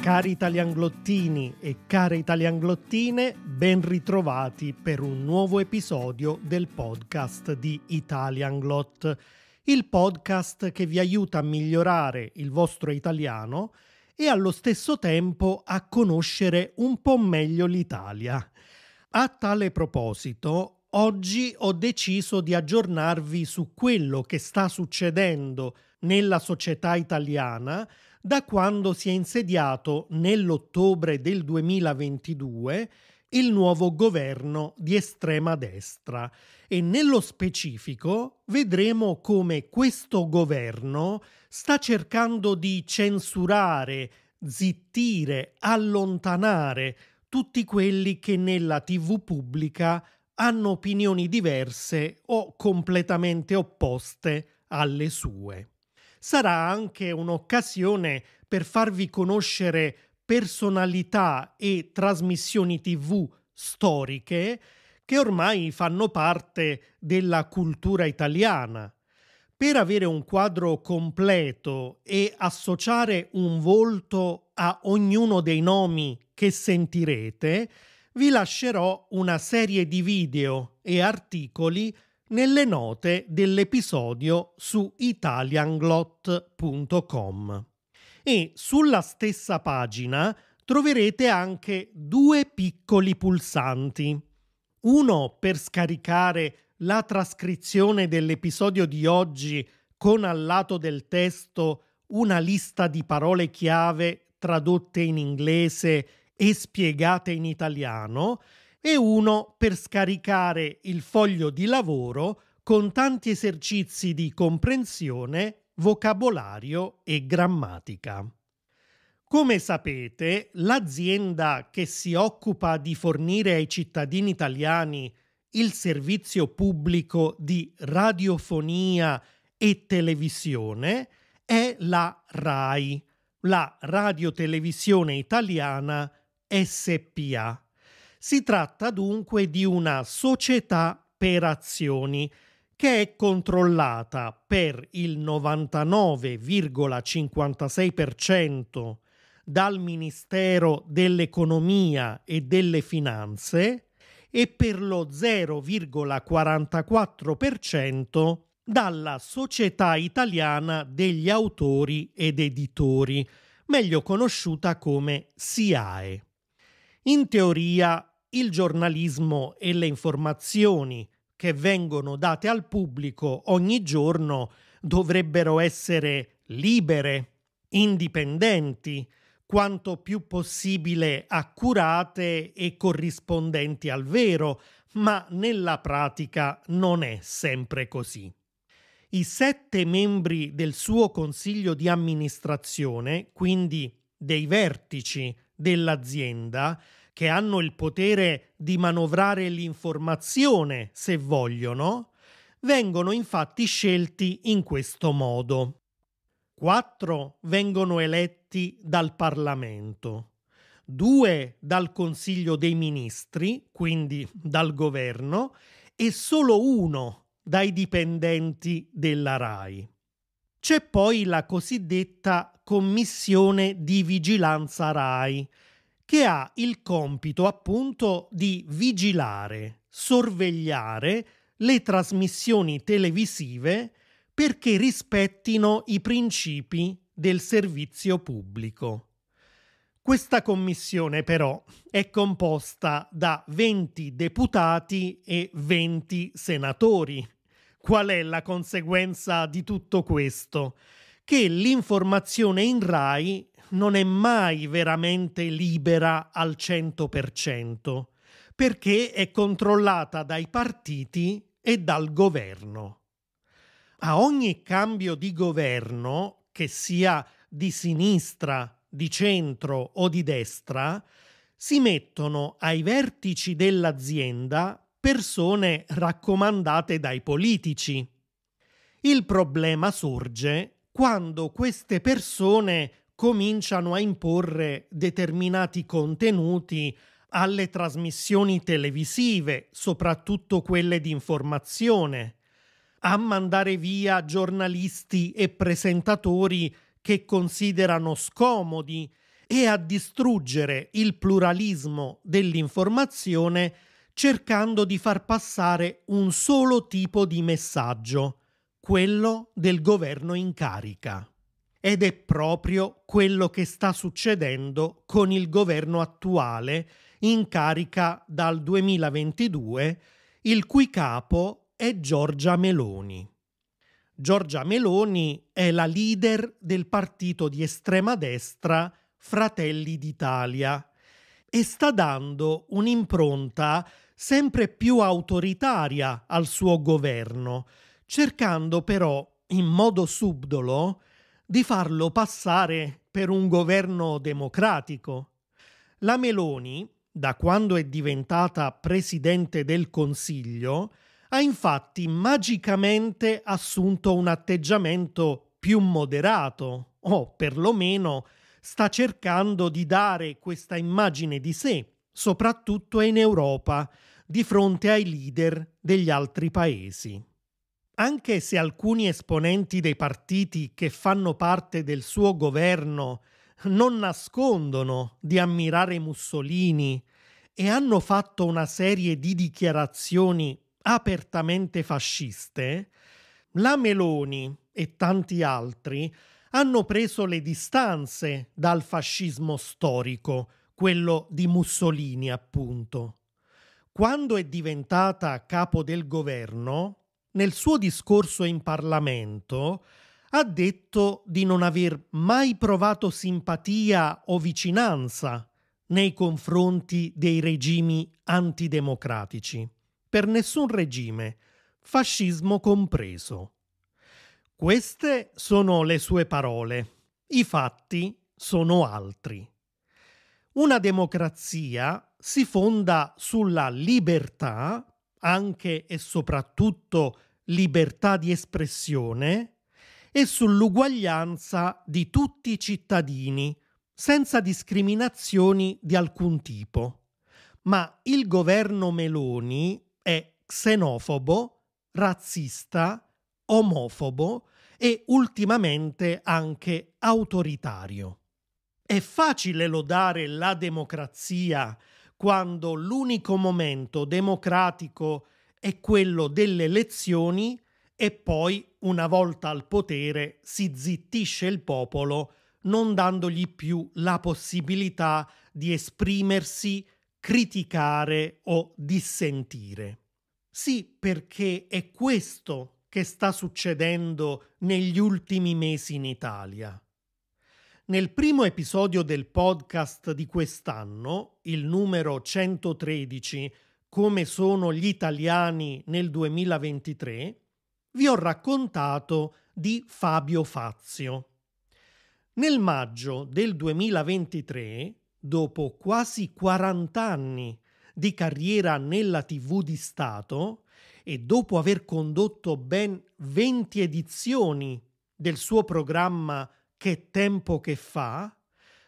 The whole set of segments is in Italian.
Cari italianglottini e care italianglottine, ben ritrovati per un nuovo episodio del podcast di Italianglot, il podcast che vi aiuta a migliorare il vostro italiano e allo stesso tempo a conoscere un po' meglio l'Italia. A tale proposito, oggi ho deciso di aggiornarvi su quello che sta succedendo nella società italiana da quando si è insediato nell'ottobre del 2022 il nuovo governo di estrema destra e nello specifico vedremo come questo governo sta cercando di censurare, zittire, allontanare tutti quelli che nella TV pubblica hanno opinioni diverse o completamente opposte alle sue sarà anche un'occasione per farvi conoscere personalità e trasmissioni tv storiche che ormai fanno parte della cultura italiana. Per avere un quadro completo e associare un volto a ognuno dei nomi che sentirete, vi lascerò una serie di video e articoli nelle note dell'episodio su italianglot.com. E sulla stessa pagina troverete anche due piccoli pulsanti. Uno per scaricare la trascrizione dell'episodio di oggi con al lato del testo una lista di parole chiave tradotte in inglese e spiegate in italiano, e uno per scaricare il foglio di lavoro con tanti esercizi di comprensione, vocabolario e grammatica. Come sapete, l'azienda che si occupa di fornire ai cittadini italiani il servizio pubblico di radiofonia e televisione è la RAI, la Radiotelevisione Italiana SPA. Si tratta dunque di una società per azioni che è controllata per il 99,56% dal Ministero dell'Economia e delle Finanze e per lo 0,44% dalla Società Italiana degli Autori ed Editori, meglio conosciuta come SIAE. In teoria il giornalismo e le informazioni che vengono date al pubblico ogni giorno dovrebbero essere libere, indipendenti, quanto più possibile accurate e corrispondenti al vero, ma nella pratica non è sempre così. I sette membri del suo consiglio di amministrazione, quindi dei vertici dell'azienda che hanno il potere di manovrare l'informazione se vogliono, vengono infatti scelti in questo modo. Quattro vengono eletti dal Parlamento, due dal Consiglio dei Ministri, quindi dal governo, e solo uno dai dipendenti della RAI. C'è poi la cosiddetta Commissione di Vigilanza RAI, che ha il compito appunto di vigilare, sorvegliare le trasmissioni televisive perché rispettino i principi del servizio pubblico. Questa commissione però è composta da 20 deputati e 20 senatori Qual è la conseguenza di tutto questo? Che l'informazione in RAI non è mai veramente libera al 100% perché è controllata dai partiti e dal governo. A ogni cambio di governo, che sia di sinistra, di centro o di destra, si mettono ai vertici dell'azienda persone raccomandate dai politici. Il problema sorge quando queste persone cominciano a imporre determinati contenuti alle trasmissioni televisive, soprattutto quelle di informazione, a mandare via giornalisti e presentatori che considerano scomodi e a distruggere il pluralismo dell'informazione cercando di far passare un solo tipo di messaggio, quello del governo in carica. Ed è proprio quello che sta succedendo con il governo attuale in carica dal 2022, il cui capo è Giorgia Meloni. Giorgia Meloni è la leader del partito di estrema destra Fratelli d'Italia, e sta dando un'impronta sempre più autoritaria al suo governo, cercando però, in modo subdolo, di farlo passare per un governo democratico. La Meloni, da quando è diventata presidente del Consiglio, ha infatti magicamente assunto un atteggiamento più moderato, o perlomeno sta cercando di dare questa immagine di sé, soprattutto in Europa, di fronte ai leader degli altri paesi. Anche se alcuni esponenti dei partiti che fanno parte del suo governo non nascondono di ammirare Mussolini e hanno fatto una serie di dichiarazioni apertamente fasciste, la Meloni e tanti altri hanno preso le distanze dal fascismo storico, quello di Mussolini appunto. Quando è diventata capo del governo, nel suo discorso in Parlamento ha detto di non aver mai provato simpatia o vicinanza nei confronti dei regimi antidemocratici, per nessun regime, fascismo compreso. Queste sono le sue parole. I fatti sono altri. Una democrazia si fonda sulla libertà, anche e soprattutto libertà di espressione, e sull'uguaglianza di tutti i cittadini, senza discriminazioni di alcun tipo. Ma il governo Meloni è xenofobo, razzista omofobo e ultimamente anche autoritario. È facile lodare la democrazia quando l'unico momento democratico è quello delle elezioni e poi, una volta al potere, si zittisce il popolo non dandogli più la possibilità di esprimersi, criticare o dissentire. Sì, perché è questo che sta succedendo negli ultimi mesi in Italia. Nel primo episodio del podcast di quest'anno, il numero 113, come sono gli italiani nel 2023, vi ho raccontato di Fabio Fazio. Nel maggio del 2023, dopo quasi 40 anni di carriera nella TV di Stato, e dopo aver condotto ben 20 edizioni del suo programma Che tempo che fa,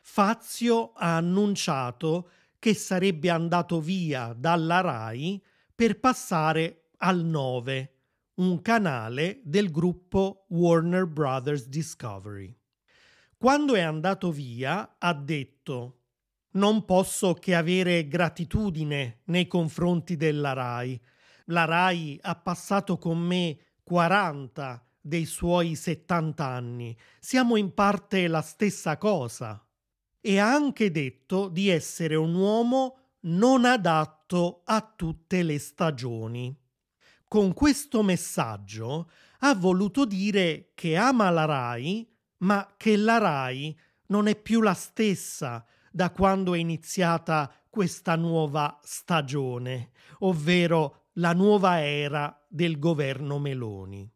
Fazio ha annunciato che sarebbe andato via dalla RAI per passare al 9, un canale del gruppo Warner Brothers Discovery. Quando è andato via ha detto non posso che avere gratitudine nei confronti della RAI la RAI ha passato con me 40 dei suoi 70 anni. Siamo in parte la stessa cosa. E ha anche detto di essere un uomo non adatto a tutte le stagioni. Con questo messaggio ha voluto dire che ama la RAI, ma che la RAI non è più la stessa da quando è iniziata questa nuova stagione, ovvero la nuova era del governo Meloni.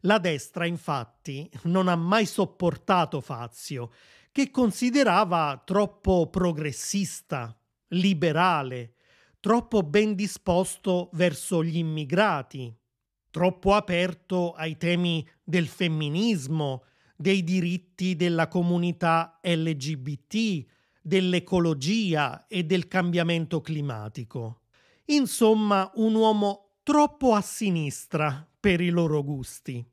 La destra, infatti, non ha mai sopportato Fazio, che considerava troppo progressista, liberale, troppo ben disposto verso gli immigrati, troppo aperto ai temi del femminismo, dei diritti della comunità LGBT, dell'ecologia e del cambiamento climatico. Insomma, un uomo troppo a sinistra per i loro gusti.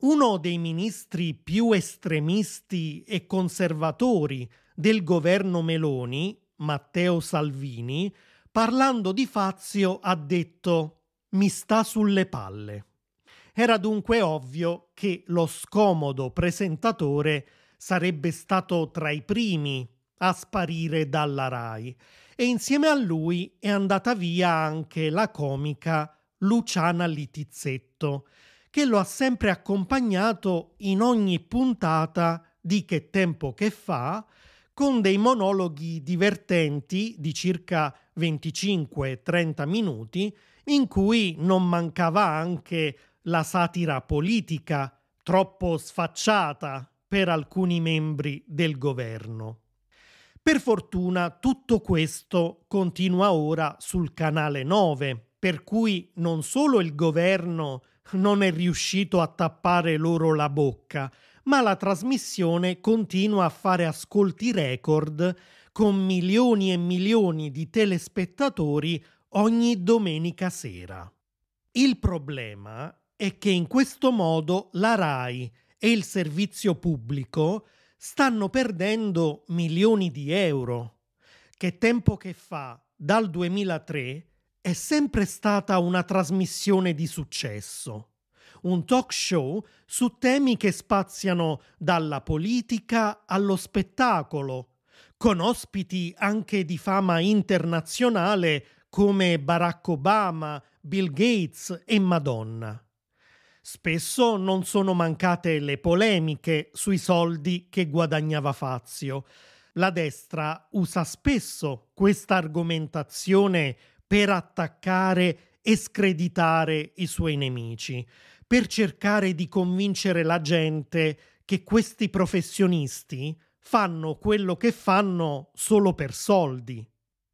Uno dei ministri più estremisti e conservatori del governo Meloni, Matteo Salvini, parlando di Fazio ha detto mi sta sulle palle. Era dunque ovvio che lo scomodo presentatore sarebbe stato tra i primi a sparire dalla RAI e insieme a lui è andata via anche la comica Luciana Litizzetto, che lo ha sempre accompagnato in ogni puntata di Che tempo che fa, con dei monologhi divertenti di circa 25-30 minuti, in cui non mancava anche la satira politica, troppo sfacciata per alcuni membri del governo. Per fortuna tutto questo continua ora sul canale 9, per cui non solo il governo non è riuscito a tappare loro la bocca, ma la trasmissione continua a fare ascolti record con milioni e milioni di telespettatori ogni domenica sera. Il problema è che in questo modo la RAI e il servizio pubblico stanno perdendo milioni di euro, che tempo che fa, dal 2003, è sempre stata una trasmissione di successo, un talk show su temi che spaziano dalla politica allo spettacolo, con ospiti anche di fama internazionale come Barack Obama, Bill Gates e Madonna. Spesso non sono mancate le polemiche sui soldi che guadagnava Fazio. La destra usa spesso questa argomentazione per attaccare e screditare i suoi nemici, per cercare di convincere la gente che questi professionisti fanno quello che fanno solo per soldi.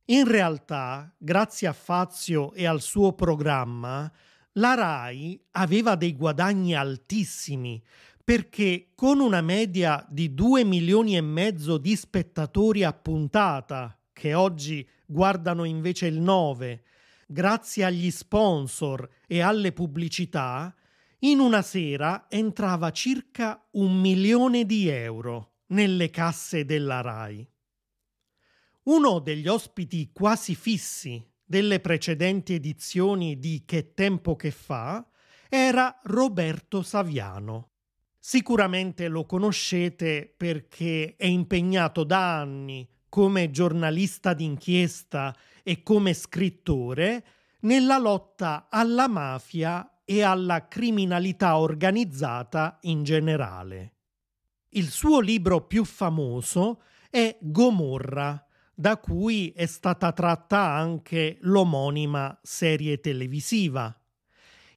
In realtà, grazie a Fazio e al suo programma, la RAI aveva dei guadagni altissimi perché con una media di 2 milioni e mezzo di spettatori a puntata, che oggi guardano invece il 9, grazie agli sponsor e alle pubblicità, in una sera entrava circa un milione di euro nelle casse della RAI. Uno degli ospiti quasi fissi delle precedenti edizioni di Che tempo che fa era Roberto Saviano. Sicuramente lo conoscete perché è impegnato da anni come giornalista d'inchiesta e come scrittore nella lotta alla mafia e alla criminalità organizzata in generale. Il suo libro più famoso è Gomorra, da cui è stata tratta anche l'omonima serie televisiva.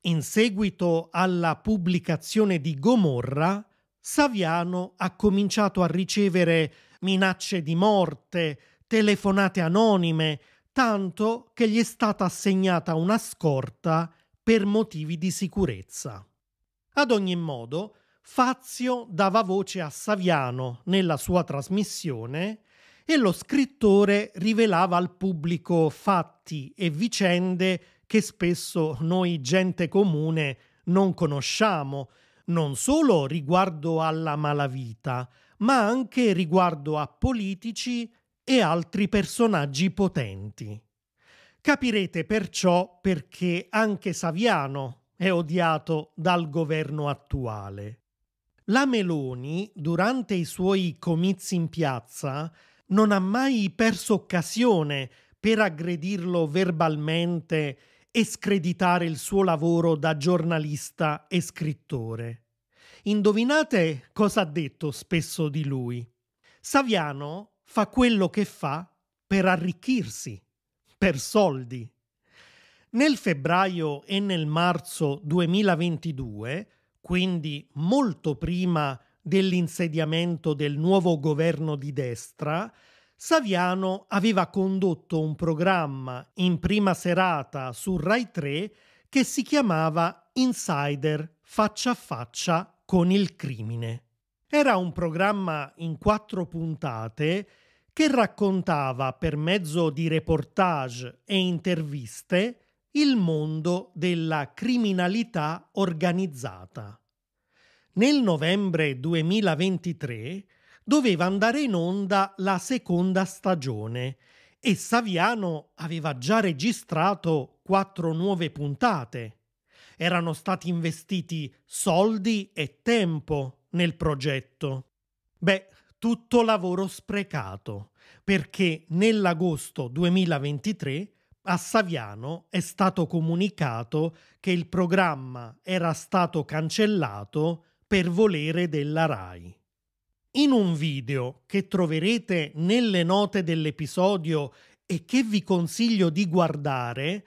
In seguito alla pubblicazione di Gomorra, Saviano ha cominciato a ricevere minacce di morte, telefonate anonime, tanto che gli è stata assegnata una scorta per motivi di sicurezza. Ad ogni modo, Fazio dava voce a Saviano nella sua trasmissione e lo scrittore rivelava al pubblico fatti e vicende che spesso noi gente comune non conosciamo, non solo riguardo alla malavita, ma anche riguardo a politici e altri personaggi potenti. Capirete perciò perché anche Saviano è odiato dal governo attuale. La Meloni, durante i suoi comizi in piazza, non ha mai perso occasione per aggredirlo verbalmente e screditare il suo lavoro da giornalista e scrittore. Indovinate cosa ha detto spesso di lui. Saviano fa quello che fa per arricchirsi, per soldi. Nel febbraio e nel marzo 2022, quindi molto prima dell'insediamento del nuovo governo di destra, Saviano aveva condotto un programma in prima serata su Rai 3 che si chiamava Insider faccia a faccia con il crimine. Era un programma in quattro puntate che raccontava per mezzo di reportage e interviste il mondo della criminalità organizzata. Nel novembre 2023 doveva andare in onda la seconda stagione e Saviano aveva già registrato quattro nuove puntate. Erano stati investiti soldi e tempo nel progetto. Beh, tutto lavoro sprecato, perché nell'agosto 2023 a Saviano è stato comunicato che il programma era stato cancellato per volere della RAI. In un video che troverete nelle note dell'episodio e che vi consiglio di guardare,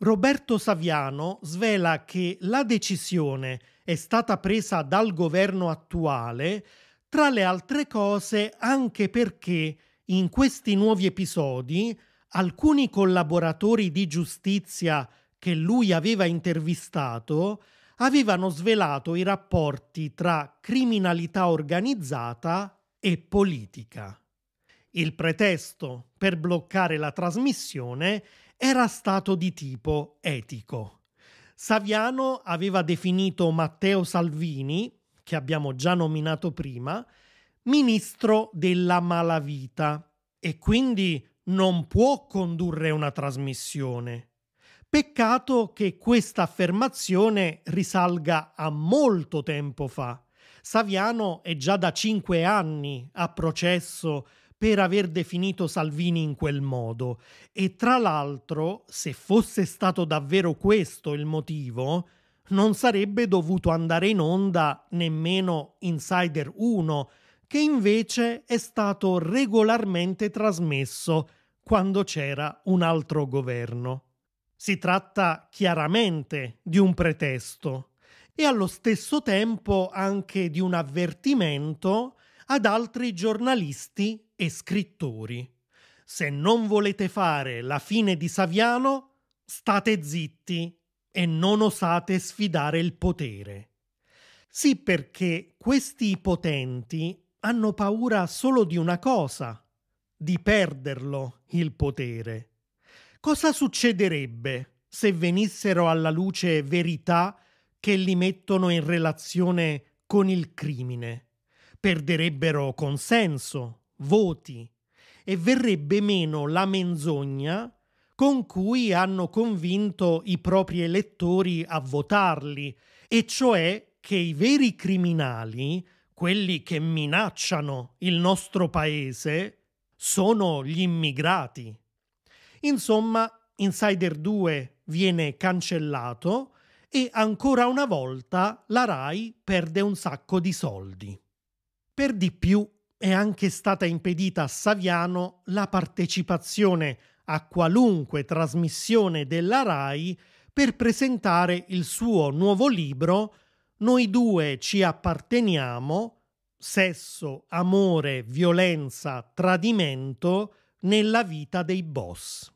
Roberto Saviano svela che la decisione è stata presa dal governo attuale, tra le altre cose anche perché in questi nuovi episodi alcuni collaboratori di giustizia che lui aveva intervistato avevano svelato i rapporti tra criminalità organizzata e politica. Il pretesto per bloccare la trasmissione era stato di tipo etico. Saviano aveva definito Matteo Salvini, che abbiamo già nominato prima, ministro della malavita e quindi non può condurre una trasmissione. Peccato che questa affermazione risalga a molto tempo fa. Saviano è già da cinque anni a processo per aver definito Salvini in quel modo e tra l'altro, se fosse stato davvero questo il motivo, non sarebbe dovuto andare in onda nemmeno Insider 1, che invece è stato regolarmente trasmesso quando c'era un altro governo si tratta chiaramente di un pretesto e allo stesso tempo anche di un avvertimento ad altri giornalisti e scrittori. Se non volete fare la fine di Saviano, state zitti e non osate sfidare il potere. Sì, perché questi potenti hanno paura solo di una cosa, di perderlo il potere. Cosa succederebbe se venissero alla luce verità che li mettono in relazione con il crimine? Perderebbero consenso, voti e verrebbe meno la menzogna con cui hanno convinto i propri elettori a votarli, e cioè che i veri criminali, quelli che minacciano il nostro paese, sono gli immigrati. Insomma, Insider 2 viene cancellato e ancora una volta la RAI perde un sacco di soldi. Per di più è anche stata impedita a Saviano la partecipazione a qualunque trasmissione della RAI per presentare il suo nuovo libro Noi due ci apparteniamo, sesso, amore, violenza, tradimento nella vita dei boss.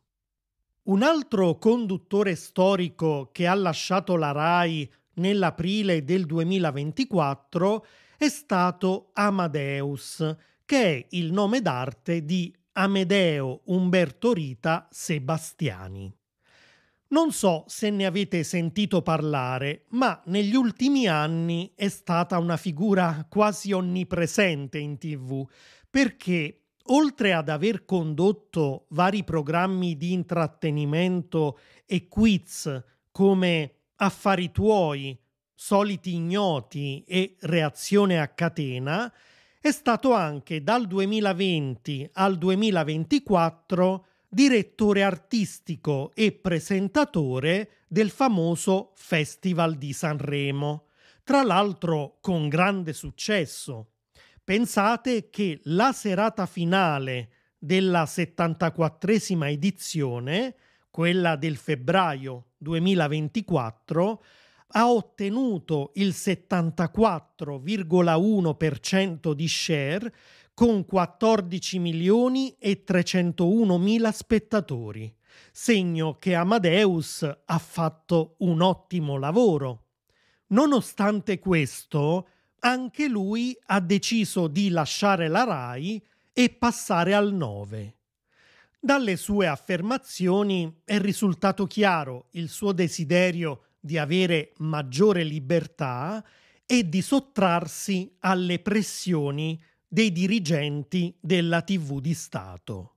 Un altro conduttore storico che ha lasciato la RAI nell'aprile del 2024 è stato Amadeus, che è il nome d'arte di Amedeo Umberto Rita Sebastiani. Non so se ne avete sentito parlare, ma negli ultimi anni è stata una figura quasi onnipresente in tv, perché oltre ad aver condotto vari programmi di intrattenimento e quiz come Affari tuoi, Soliti ignoti e Reazione a catena, è stato anche dal 2020 al 2024 direttore artistico e presentatore del famoso Festival di Sanremo, tra l'altro con grande successo, Pensate che la serata finale della 74esima edizione, quella del febbraio 2024, ha ottenuto il 74,1% di share con 14 milioni e 301 mila spettatori, segno che Amadeus ha fatto un ottimo lavoro. Nonostante questo, anche lui ha deciso di lasciare la RAI e passare al 9. Dalle sue affermazioni è risultato chiaro il suo desiderio di avere maggiore libertà e di sottrarsi alle pressioni dei dirigenti della TV di Stato.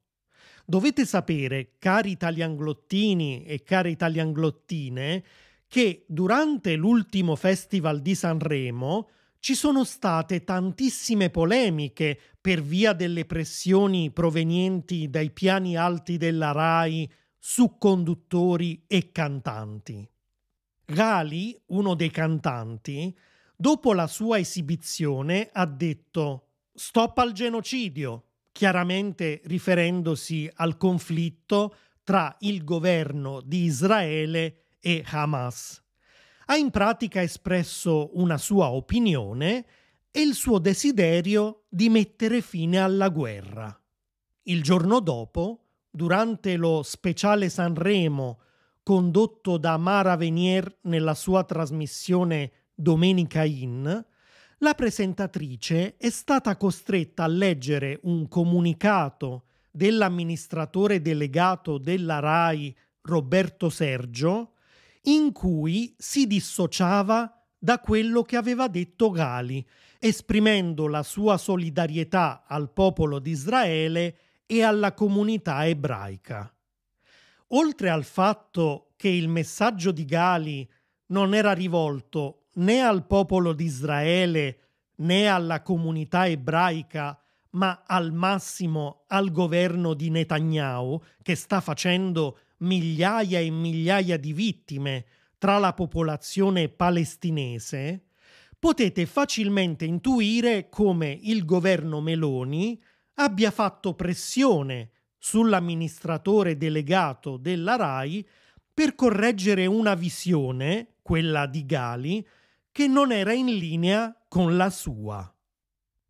Dovete sapere, cari italianglottini e care italianglottine, che durante l'ultimo Festival di Sanremo ci sono state tantissime polemiche per via delle pressioni provenienti dai piani alti della RAI su conduttori e cantanti. Gali, uno dei cantanti, dopo la sua esibizione ha detto stop al genocidio, chiaramente riferendosi al conflitto tra il governo di Israele e Hamas ha in pratica espresso una sua opinione e il suo desiderio di mettere fine alla guerra. Il giorno dopo, durante lo speciale Sanremo condotto da Mara Venier nella sua trasmissione Domenica In, la presentatrice è stata costretta a leggere un comunicato dell'amministratore delegato della RAI Roberto Sergio in cui si dissociava da quello che aveva detto Gali, esprimendo la sua solidarietà al popolo di Israele e alla comunità ebraica. Oltre al fatto che il messaggio di Gali non era rivolto né al popolo di Israele né alla comunità ebraica, ma al massimo al governo di Netanyahu, che sta facendo migliaia e migliaia di vittime tra la popolazione palestinese, potete facilmente intuire come il governo Meloni abbia fatto pressione sull'amministratore delegato della RAI per correggere una visione, quella di Gali, che non era in linea con la sua.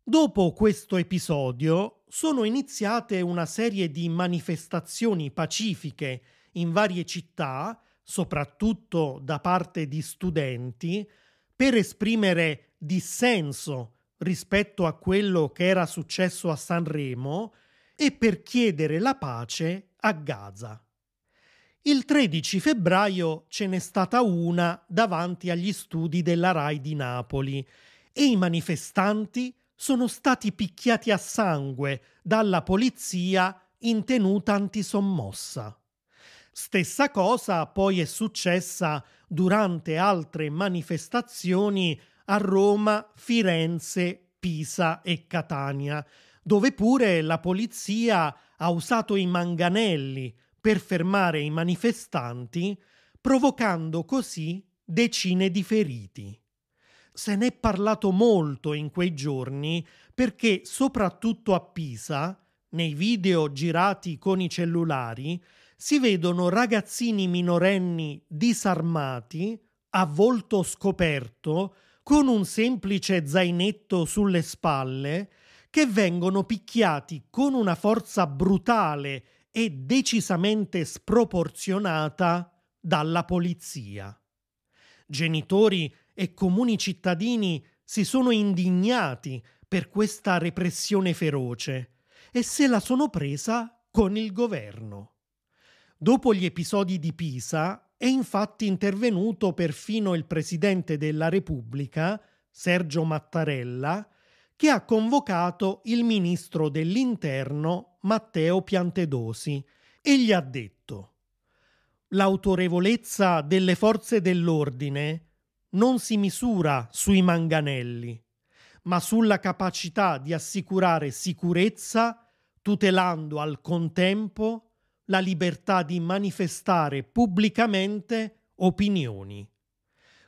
Dopo questo episodio sono iniziate una serie di manifestazioni pacifiche in varie città, soprattutto da parte di studenti, per esprimere dissenso rispetto a quello che era successo a Sanremo e per chiedere la pace a Gaza. Il 13 febbraio ce n'è stata una davanti agli studi della RAI di Napoli e i manifestanti sono stati picchiati a sangue dalla polizia in tenuta antisommossa. Stessa cosa poi è successa durante altre manifestazioni a Roma, Firenze, Pisa e Catania, dove pure la polizia ha usato i manganelli per fermare i manifestanti, provocando così decine di feriti. Se n'è parlato molto in quei giorni perché soprattutto a Pisa, nei video girati con i cellulari, si vedono ragazzini minorenni disarmati, a volto scoperto, con un semplice zainetto sulle spalle, che vengono picchiati con una forza brutale e decisamente sproporzionata dalla polizia. Genitori e comuni cittadini si sono indignati per questa repressione feroce e se la sono presa con il governo. Dopo gli episodi di Pisa è infatti intervenuto perfino il Presidente della Repubblica, Sergio Mattarella, che ha convocato il Ministro dell'Interno, Matteo Piantedosi, e gli ha detto L'autorevolezza delle forze dell'ordine non si misura sui manganelli, ma sulla capacità di assicurare sicurezza tutelando al contempo la libertà di manifestare pubblicamente opinioni.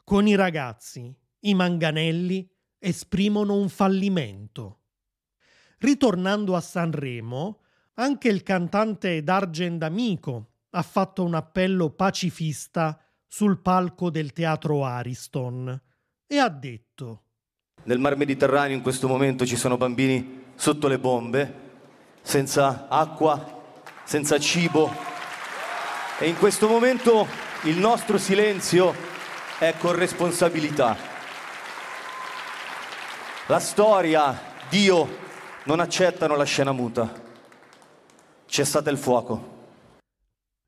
Con i ragazzi, i manganelli esprimono un fallimento. Ritornando a Sanremo, anche il cantante Dargen D'Amico ha fatto un appello pacifista sul palco del teatro Ariston e ha detto Nel Mar Mediterraneo in questo momento ci sono bambini sotto le bombe, senza acqua senza cibo. E in questo momento il nostro silenzio è corresponsabilità. La storia, Dio, non accettano la scena muta. C'è stato il fuoco.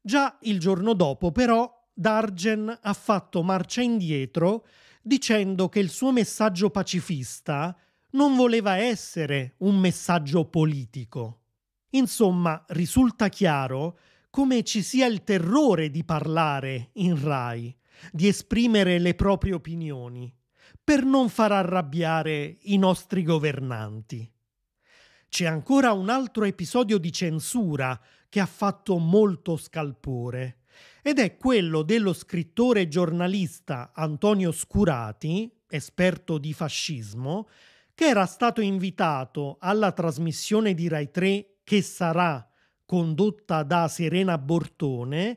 Già il giorno dopo, però, Dargen ha fatto marcia indietro dicendo che il suo messaggio pacifista non voleva essere un messaggio politico. Insomma, risulta chiaro come ci sia il terrore di parlare in Rai, di esprimere le proprie opinioni, per non far arrabbiare i nostri governanti. C'è ancora un altro episodio di censura che ha fatto molto scalpore, ed è quello dello scrittore e giornalista Antonio Scurati, esperto di fascismo, che era stato invitato alla trasmissione di Rai 3 che sarà condotta da Serena Bortone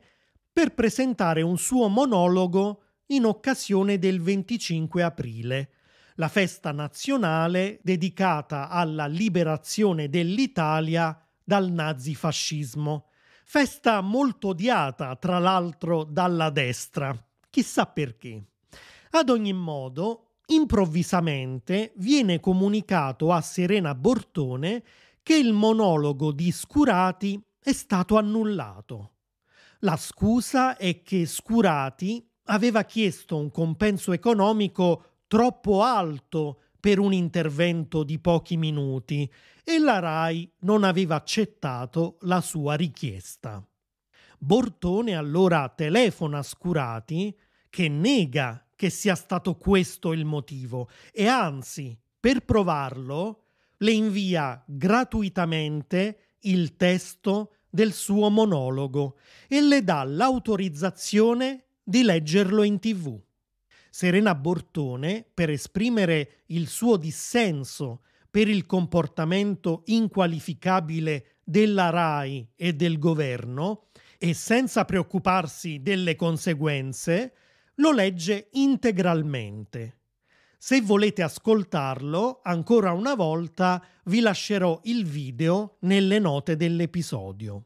per presentare un suo monologo in occasione del 25 aprile, la festa nazionale dedicata alla liberazione dell'Italia dal nazifascismo. Festa molto odiata, tra l'altro, dalla destra. Chissà perché. Ad ogni modo, improvvisamente viene comunicato a Serena Bortone che il monologo di Scurati è stato annullato. La scusa è che Scurati aveva chiesto un compenso economico troppo alto per un intervento di pochi minuti e la RAI non aveva accettato la sua richiesta. Bortone allora telefona a Scurati che nega che sia stato questo il motivo e anzi, per provarlo, le invia gratuitamente il testo del suo monologo e le dà l'autorizzazione di leggerlo in tv. Serena Bortone, per esprimere il suo dissenso per il comportamento inqualificabile della RAI e del governo, e senza preoccuparsi delle conseguenze, lo legge integralmente se volete ascoltarlo, ancora una volta vi lascerò il video nelle note dell'episodio.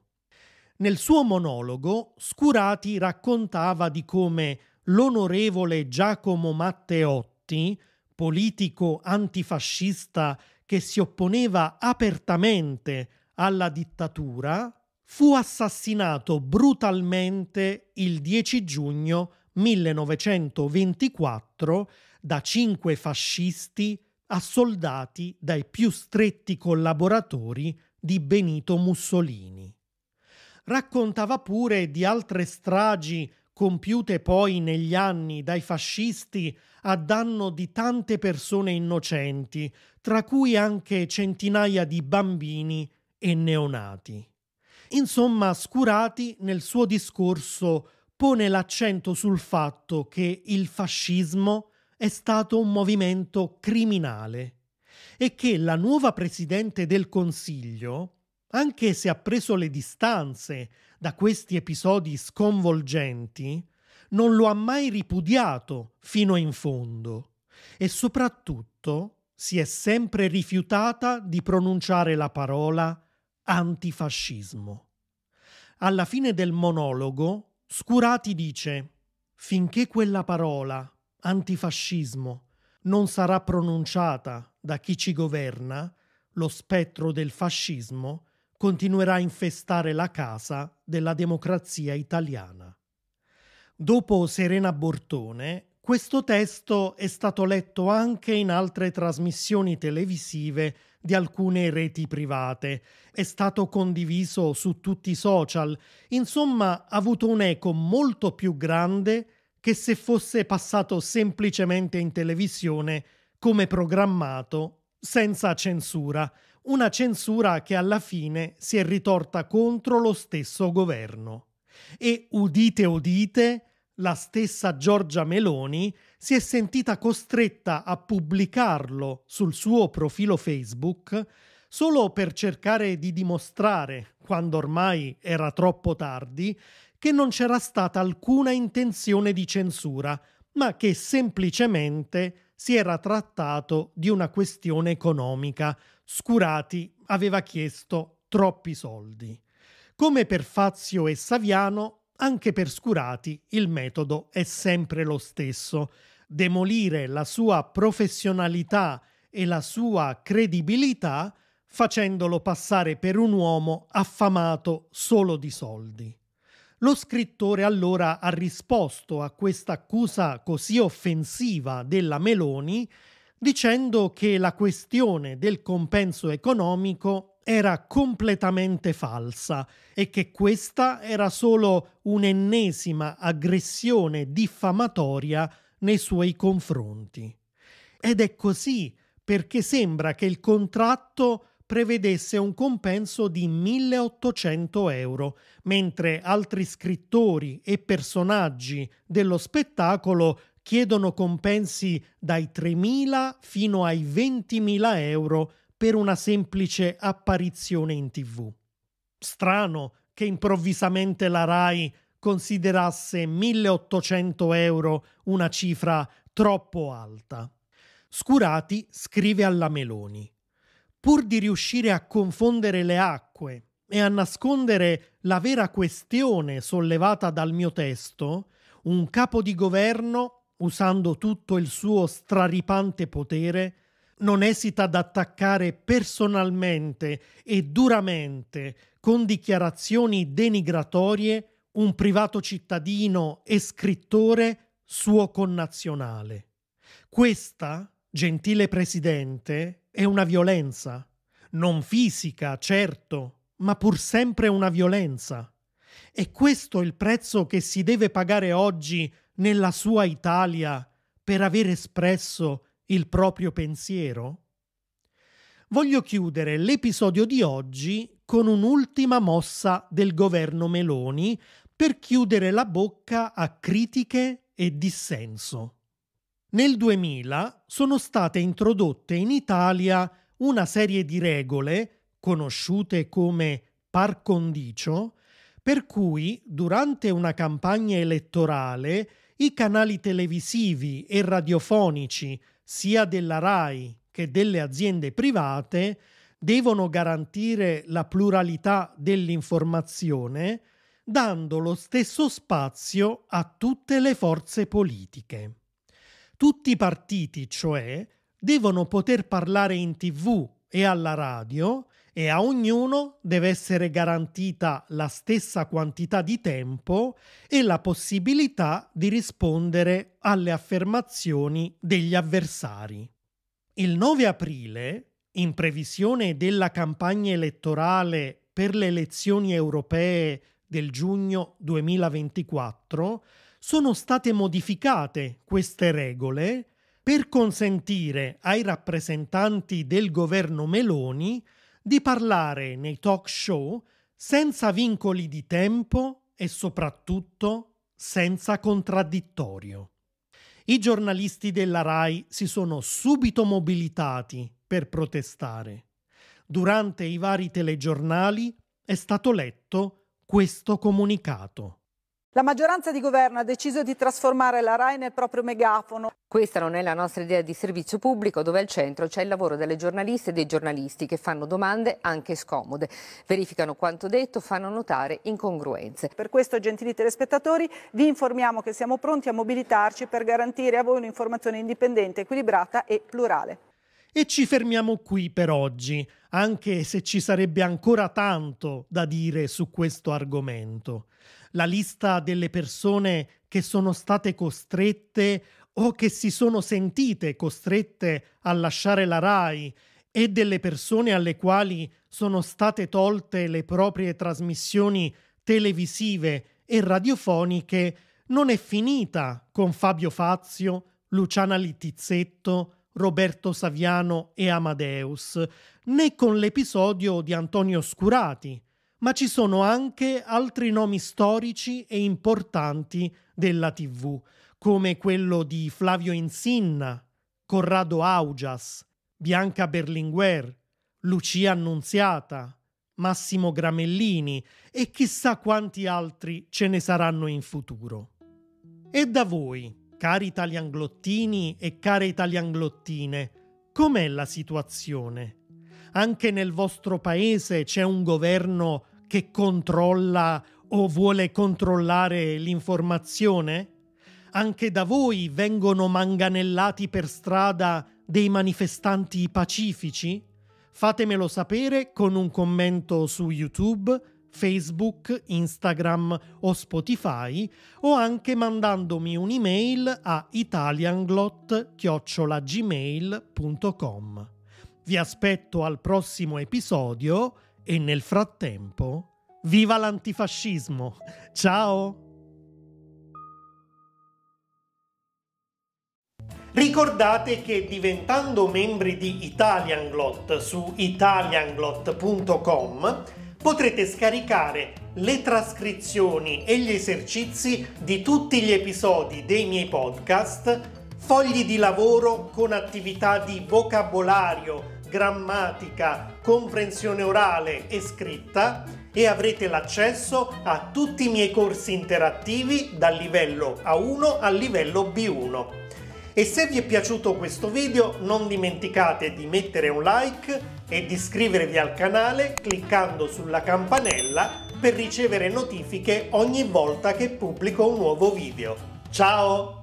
Nel suo monologo, Scurati raccontava di come l'onorevole Giacomo Matteotti, politico antifascista che si opponeva apertamente alla dittatura, fu assassinato brutalmente il 10 giugno 1924 da cinque fascisti assoldati dai più stretti collaboratori di Benito Mussolini. Raccontava pure di altre stragi compiute poi negli anni dai fascisti a danno di tante persone innocenti, tra cui anche centinaia di bambini e neonati. Insomma, Scurati nel suo discorso pone l'accento sul fatto che il fascismo è stato un movimento criminale e che la nuova Presidente del Consiglio, anche se ha preso le distanze da questi episodi sconvolgenti, non lo ha mai ripudiato fino in fondo e soprattutto si è sempre rifiutata di pronunciare la parola antifascismo. Alla fine del monologo, Scurati dice, finché quella parola antifascismo non sarà pronunciata da chi ci governa, lo spettro del fascismo continuerà a infestare la casa della democrazia italiana. Dopo Serena Bortone, questo testo è stato letto anche in altre trasmissioni televisive di alcune reti private, è stato condiviso su tutti i social, insomma ha avuto un'eco molto più grande che se fosse passato semplicemente in televisione come programmato, senza censura, una censura che alla fine si è ritorta contro lo stesso governo. E udite udite, la stessa Giorgia Meloni si è sentita costretta a pubblicarlo sul suo profilo Facebook solo per cercare di dimostrare, quando ormai era troppo tardi, che non c'era stata alcuna intenzione di censura, ma che semplicemente si era trattato di una questione economica. Scurati aveva chiesto troppi soldi. Come per Fazio e Saviano, anche per Scurati il metodo è sempre lo stesso. Demolire la sua professionalità e la sua credibilità facendolo passare per un uomo affamato solo di soldi. Lo scrittore allora ha risposto a questa accusa così offensiva della Meloni dicendo che la questione del compenso economico era completamente falsa e che questa era solo un'ennesima aggressione diffamatoria nei suoi confronti. Ed è così perché sembra che il contratto prevedesse un compenso di 1800 euro, mentre altri scrittori e personaggi dello spettacolo chiedono compensi dai 3.000 fino ai 20.000 euro per una semplice apparizione in tv. Strano che improvvisamente la RAI considerasse 1.800 euro una cifra troppo alta. Scurati scrive alla Meloni pur di riuscire a confondere le acque e a nascondere la vera questione sollevata dal mio testo, un capo di governo, usando tutto il suo straripante potere, non esita ad attaccare personalmente e duramente, con dichiarazioni denigratorie, un privato cittadino e scrittore suo connazionale. Questa, gentile Presidente, è una violenza, non fisica, certo, ma pur sempre una violenza. E questo è il prezzo che si deve pagare oggi nella sua Italia per aver espresso il proprio pensiero? Voglio chiudere l'episodio di oggi con un'ultima mossa del governo Meloni per chiudere la bocca a critiche e dissenso. Nel 2000 sono state introdotte in Italia una serie di regole, conosciute come par condicio, per cui durante una campagna elettorale i canali televisivi e radiofonici sia della RAI che delle aziende private devono garantire la pluralità dell'informazione, dando lo stesso spazio a tutte le forze politiche. Tutti i partiti, cioè, devono poter parlare in tv e alla radio e a ognuno deve essere garantita la stessa quantità di tempo e la possibilità di rispondere alle affermazioni degli avversari. Il 9 aprile, in previsione della campagna elettorale per le elezioni europee del giugno 2024, sono state modificate queste regole per consentire ai rappresentanti del governo Meloni di parlare nei talk show senza vincoli di tempo e soprattutto senza contraddittorio. I giornalisti della RAI si sono subito mobilitati per protestare. Durante i vari telegiornali è stato letto questo comunicato. La maggioranza di governo ha deciso di trasformare la RAI nel proprio megafono. Questa non è la nostra idea di servizio pubblico dove al centro c'è il lavoro delle giornaliste e dei giornalisti che fanno domande anche scomode, verificano quanto detto, fanno notare incongruenze. Per questo, gentili telespettatori, vi informiamo che siamo pronti a mobilitarci per garantire a voi un'informazione indipendente, equilibrata e plurale. E ci fermiamo qui per oggi, anche se ci sarebbe ancora tanto da dire su questo argomento la lista delle persone che sono state costrette o che si sono sentite costrette a lasciare la RAI e delle persone alle quali sono state tolte le proprie trasmissioni televisive e radiofoniche non è finita con Fabio Fazio, Luciana Littizzetto, Roberto Saviano e Amadeus, né con l'episodio di Antonio Scurati, ma ci sono anche altri nomi storici e importanti della TV, come quello di Flavio Insinna, Corrado Augias, Bianca Berlinguer, Lucia Annunziata, Massimo Gramellini e chissà quanti altri ce ne saranno in futuro. E da voi, cari italianglottini e care italianglottine, com'è la situazione? Anche nel vostro paese c'è un governo che controlla o vuole controllare l'informazione? Anche da voi vengono manganellati per strada dei manifestanti pacifici? Fatemelo sapere con un commento su YouTube, Facebook, Instagram o Spotify o anche mandandomi un'email a italianglot@gmail.com. Vi aspetto al prossimo episodio e nel frattempo, viva l'antifascismo! Ciao! Ricordate che diventando membri di Italianglot su italianglot.com potrete scaricare le trascrizioni e gli esercizi di tutti gli episodi dei miei podcast, fogli di lavoro con attività di vocabolario, grammatica, comprensione orale e scritta e avrete l'accesso a tutti i miei corsi interattivi dal livello A1 al livello B1. E se vi è piaciuto questo video non dimenticate di mettere un like e di iscrivervi al canale cliccando sulla campanella per ricevere notifiche ogni volta che pubblico un nuovo video. Ciao!